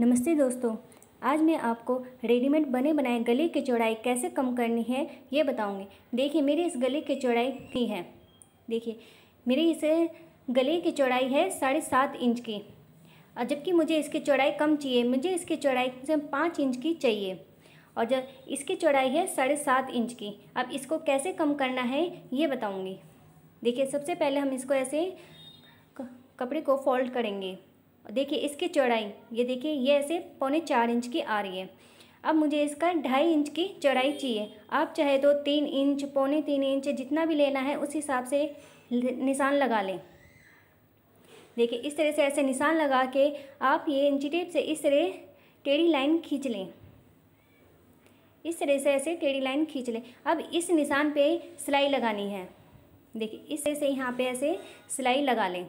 नमस्ते दोस्तों आज मैं आपको रेडीमेड बने बनाए गले की चौड़ाई कैसे कम करनी है ये बताऊंगी देखिए मेरे इस गले की चौड़ाई की है देखिए मेरी इस गले की चौड़ाई है साढ़े सात इंच की और जबकि मुझे इसकी चौड़ाई कम चाहिए मुझे इसकी चौड़ाई से पाँच इंच की चाहिए और जब इसकी चौड़ाई है साढ़े सात इंच की अब इसको कैसे कम करना है ये बताऊँगी देखिए सबसे पहले हम इसको ऐसे कपड़े को फोल्ड करेंगे देखिए इसकी चौड़ाई ये देखिए ये ऐसे पौने चार इंच की आ रही है अब मुझे इसका ढाई इंच की चौड़ाई चाहिए आप चाहे तो तीन इंच पौने तीन इंच जितना भी लेना है उस हिसाब से निशान लगा लें देखिए इस तरह से ऐसे निशान लगा के आप ये इंची टेप से इस तरह टेढ़ी लाइन खींच लें इस तरह से ऐसे टेढ़ी लाइन खींच लें अब इस निशान पे सिलाई लगानी है देखिए इस तरह से यहाँ पे ऐसे सिलाई लगा लें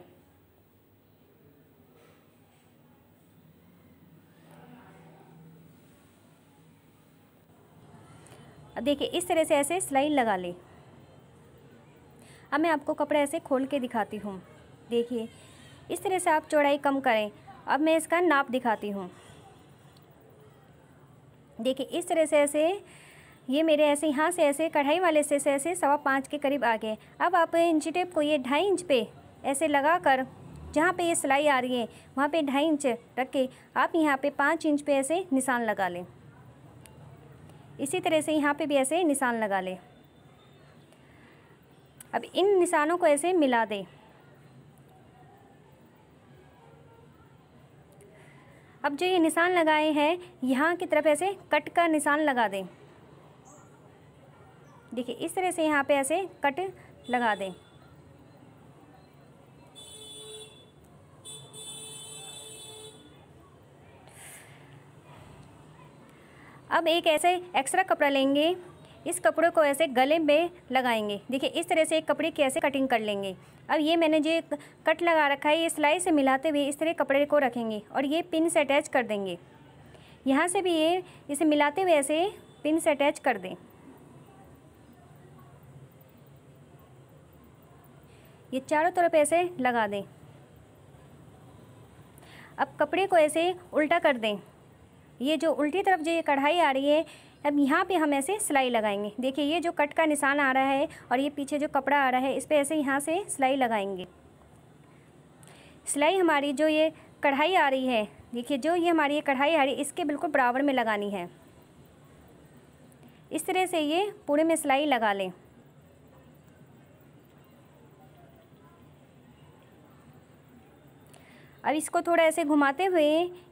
देखिए इस तरह से ऐसे सिलाई लगा ले अब मैं आपको कपड़े ऐसे खोल के दिखाती हूँ देखिए इस तरह से आप चौड़ाई कम करें अब मैं इसका नाप दिखाती हूँ देखिए इस तरह से ऐसे ये मेरे ऐसे यहाँ से ऐसे कढ़ाई वाले से ऐसे ऐसे सवा पाँच के करीब आ गए अब आप इंची टेप को ये ढाई इंच पे ऐसे लगा कर जहाँ पे ये सिलाई आ रही है वहाँ पे ढाई इंच रख के आप यहाँ पे पाँच इंच पे ऐसे निशान लगा लें इसी तरह से यहाँ पे भी ऐसे निशान लगा ले अब इन निशानों को ऐसे मिला दे अब जो ये निशान लगाए हैं यहाँ की तरफ ऐसे कट का निशान लगा दें देखिए इस तरह से यहाँ पे ऐसे कट लगा दें अब एक ऐसे एक्स्ट्रा कपड़ा लेंगे इस कपड़े को ऐसे गले में लगाएंगे देखिए इस तरह से एक कपड़े की ऐसे कटिंग कर लेंगे अब ये मैंने जो कट लगा रखा है ये सिलाई से मिलाते हुए इस तरह कपड़े को रखेंगे और ये पिन से अटैच कर देंगे यहाँ से भी ये इसे मिलाते हुए ऐसे पिन से अटैच कर दें ये चारों तरफ ऐसे लगा दें अब कपड़े को ऐसे उल्टा कर दें ये जो उल्टी तरफ जो ये कढ़ाई आ रही है अब यहाँ पे हम ऐसे सिलाई लगाएंगे देखिए ये जो कट का निशान आ रहा है और ये पीछे जो कपड़ा आ रहा है इस पर ऐसे यहाँ से सिलाई लगाएंगे सिलाई हमारी जो ये कढ़ाई आ रही है देखिए जो ये हमारी ये कढ़ाई आ रही है इसके बिल्कुल बराबर में लगानी है इस तरह से ये पूरे में सिलाई लगा लें अब इसको थोड़ा ऐसे घुमाते हुए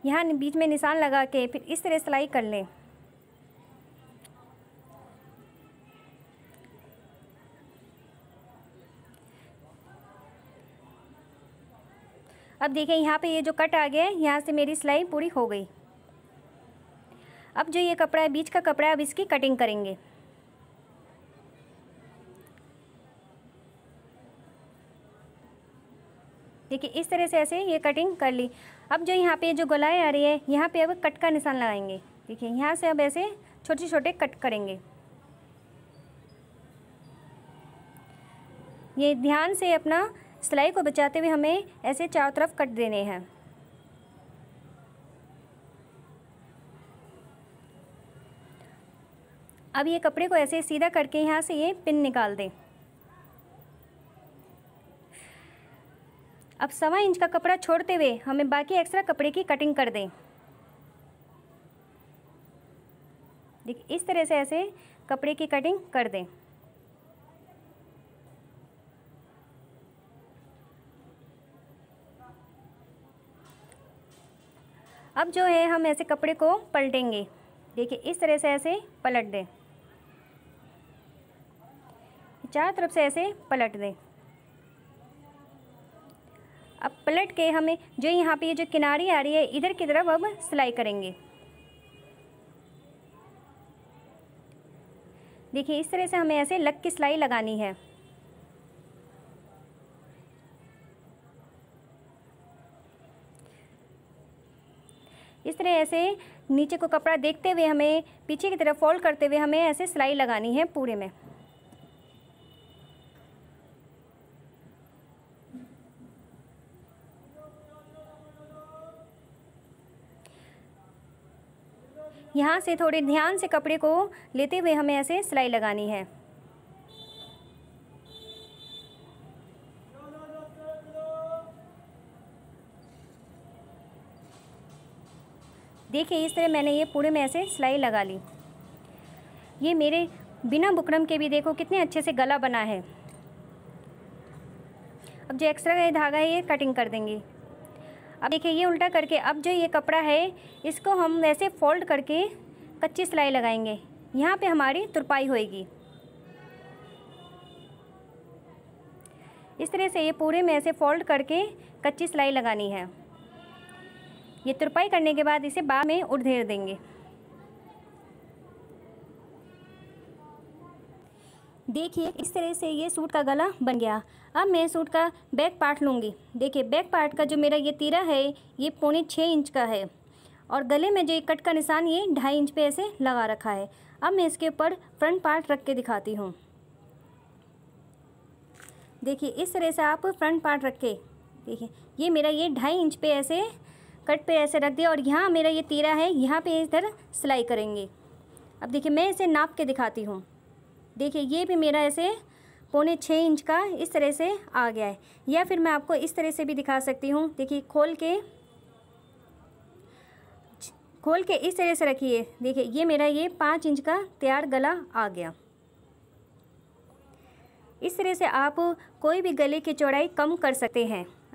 यहाँ बीच में निशान लगा के फिर इस तरह सिलाई कर लें अब देखें यहाँ पे ये जो कट आ गया है यहाँ से मेरी सिलाई पूरी हो गई अब जो ये कपड़ा है बीच का कपड़ा है अब इसकी कटिंग करेंगे देखिए इस तरह से ऐसे ये कटिंग कर ली अब जो यहाँ पे जो गलाएँ आ रही है यहाँ पे अब कट का निशान लगाएंगे देखिए यहाँ से अब ऐसे छोटे छोटे कट करेंगे ये ध्यान से अपना सिलाई को बचाते हुए हमें ऐसे चारों तरफ कट देने हैं अब ये कपड़े को ऐसे सीधा करके यहाँ से ये पिन निकाल दें अब सवा इंच का कपड़ा छोड़ते हुए हमें बाकी एक्स्ट्रा कपड़े की कटिंग कर दें देखिए इस तरह से ऐसे कपड़े की कटिंग कर दें अब जो है हम ऐसे कपड़े को पलटेंगे देखिए इस तरह से ऐसे पलट दें चार तरफ से ऐसे पलट दें अब पलट के हमें जो यहाँ पे ये जो किनारी आ रही है इधर की तरफ अब सिलाई करेंगे देखिए इस तरह से हमें ऐसे लग की सिलाई लगानी है इस तरह ऐसे नीचे को कपड़ा देखते हुए हमें पीछे की तरफ फोल्ड करते हुए हमें ऐसे सिलाई लगानी है पूरे में यहाँ से थोड़े ध्यान से कपड़े को लेते हुए हमें ऐसे सिलाई लगानी है देखिए इस तरह मैंने ये पूरे में ऐसे सिलाई लगा ली ये मेरे बिना बुकरम के भी देखो कितने अच्छे से गला बना है अब जो एक्स्ट्रा का धागा है ये कटिंग कर देंगे अब देखिए ये उल्टा करके अब जो ये कपड़ा है इसको हम वैसे फोल्ड करके कच्ची सिलाई लगाएंगे यहाँ पे हमारी तुरपाई होएगी इस तरह से ये पूरे में ऐसे फोल्ड करके कच्ची सिलाई लगानी है ये तुरपाई करने के बाद इसे बाद में उधेर देंगे देखिए इस तरह से ये सूट का गला बन गया अब मैं सूट का बैक पार्ट लूँगी देखिए बैक पार्ट का जो मेरा ये तीरा है ये पौने छः इंच का है और गले में जो ये कट का निशान ये ढाई इंच पे ऐसे लगा रखा है अब मैं इसके ऊपर फ्रंट पार्ट रख के दिखाती हूँ देखिए इस तरह से आप फ्रंट पार्ट रख के देखिए ये मेरा ये ढाई इंच पे ऐसे कट पे ऐसे रख दिया और यहाँ मेरा ये तीरा है यहाँ पे इधर सिलाई करेंगे अब देखिए मैं इसे नाप के दिखाती हूँ देखिए ये भी मेरा ऐसे पौने छः इंच का इस तरह से आ गया है या फिर मैं आपको इस तरह से भी दिखा सकती हूँ देखिए खोल के खोल के इस तरह से रखिए देखिए ये मेरा ये पाँच इंच का तैयार गला आ गया इस तरह से आप कोई भी गले की चौड़ाई कम कर सकते हैं